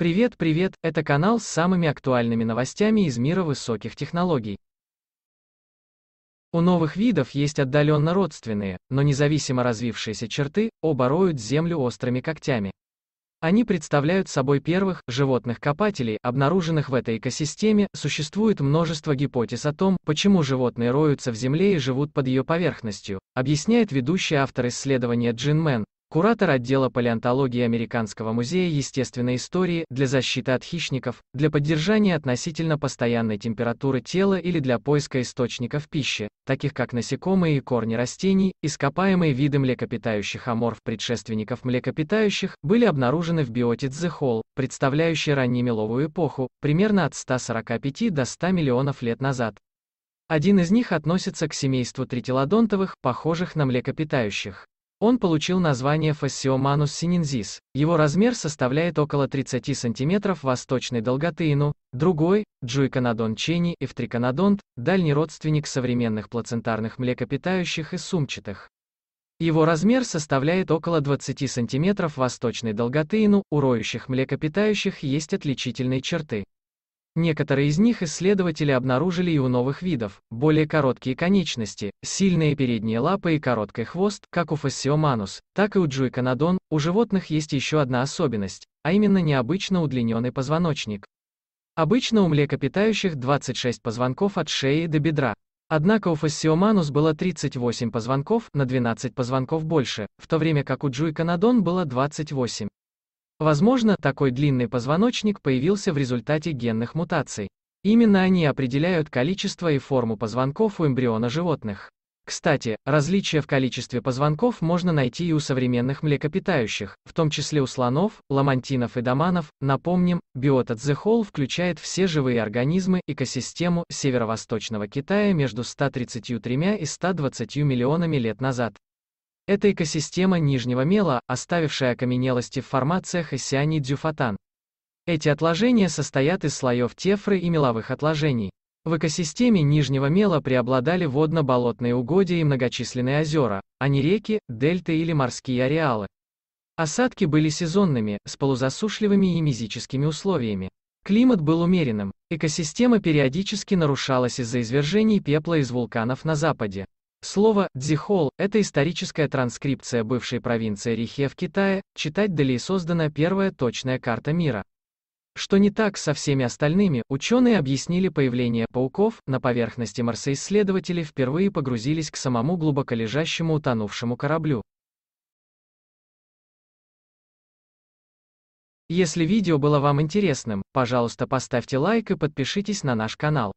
Привет, привет, это канал с самыми актуальными новостями из мира высоких технологий. У новых видов есть отдаленно родственные, но независимо развившиеся черты, оба землю острыми когтями. Они представляют собой первых, животных-копателей, обнаруженных в этой экосистеме, существует множество гипотез о том, почему животные роются в земле и живут под ее поверхностью, объясняет ведущий автор исследования Джин Мэн, куратор отдела палеонтологии Американского музея естественной истории для защиты от хищников, для поддержания относительно постоянной температуры тела или для поиска источников пищи, таких как насекомые и корни растений, ископаемые виды млекопитающих аморф предшественников млекопитающих, были обнаружены в биоте Цзехол, представляющей раннемеловую эпоху, примерно от 145 до 100 миллионов лет назад. Один из них относится к семейству тритилодонтовых, похожих на млекопитающих. Он получил название Фассиоманус синензис. Его размер составляет около 30 см восточной долготыину. Другой, Джуйконодон чени, и эфтриконодонт, дальний родственник современных плацентарных млекопитающих и сумчатых. Его размер составляет около 20 см восточной долготыину, у роющих млекопитающих есть отличительные черты. Некоторые из них исследователи обнаружили и у новых видов, более короткие конечности, сильные передние лапы и короткий хвост, как у фасиоманус, так и у Джуйканадон. У животных есть еще одна особенность, а именно необычно удлиненный позвоночник. Обычно у млекопитающих 26 позвонков от шеи до бедра. Однако у фасиоманус было 38 позвонков, на 12 позвонков больше, в то время как у Джуйканадон было 28. Возможно, такой длинный позвоночник появился в результате генных мутаций. Именно они определяют количество и форму позвонков у эмбриона животных. Кстати, различия в количестве позвонков можно найти и у современных млекопитающих, в том числе у слонов, ламантинов и доманов. Напомним, биота Цзехол включает все живые организмы, экосистему северо-восточного Китая между 133 и 120 миллионами лет назад. Это экосистема нижнего мела, оставившая окаменелости в формациях эссиани-дюфатан. Эти отложения состоят из слоев тефры и меловых отложений. В экосистеме нижнего мела преобладали водно-болотные угодья и многочисленные озера, а не реки, дельты или морские ареалы. Осадки были сезонными, с полузасушливыми и мизическими условиями. Климат был умеренным. Экосистема периодически нарушалась из-за извержений пепла из вулканов на западе. Слово «дзихол» — это историческая транскрипция бывшей провинции Рихе в Китае, читать далее создана первая точная карта мира. Что не так со всеми остальными, ученые объяснили появление пауков на поверхности Марса исследователи впервые погрузились к самому глубоколежащему утонувшему кораблю. Если видео было вам интересным, пожалуйста поставьте лайк и подпишитесь на наш канал.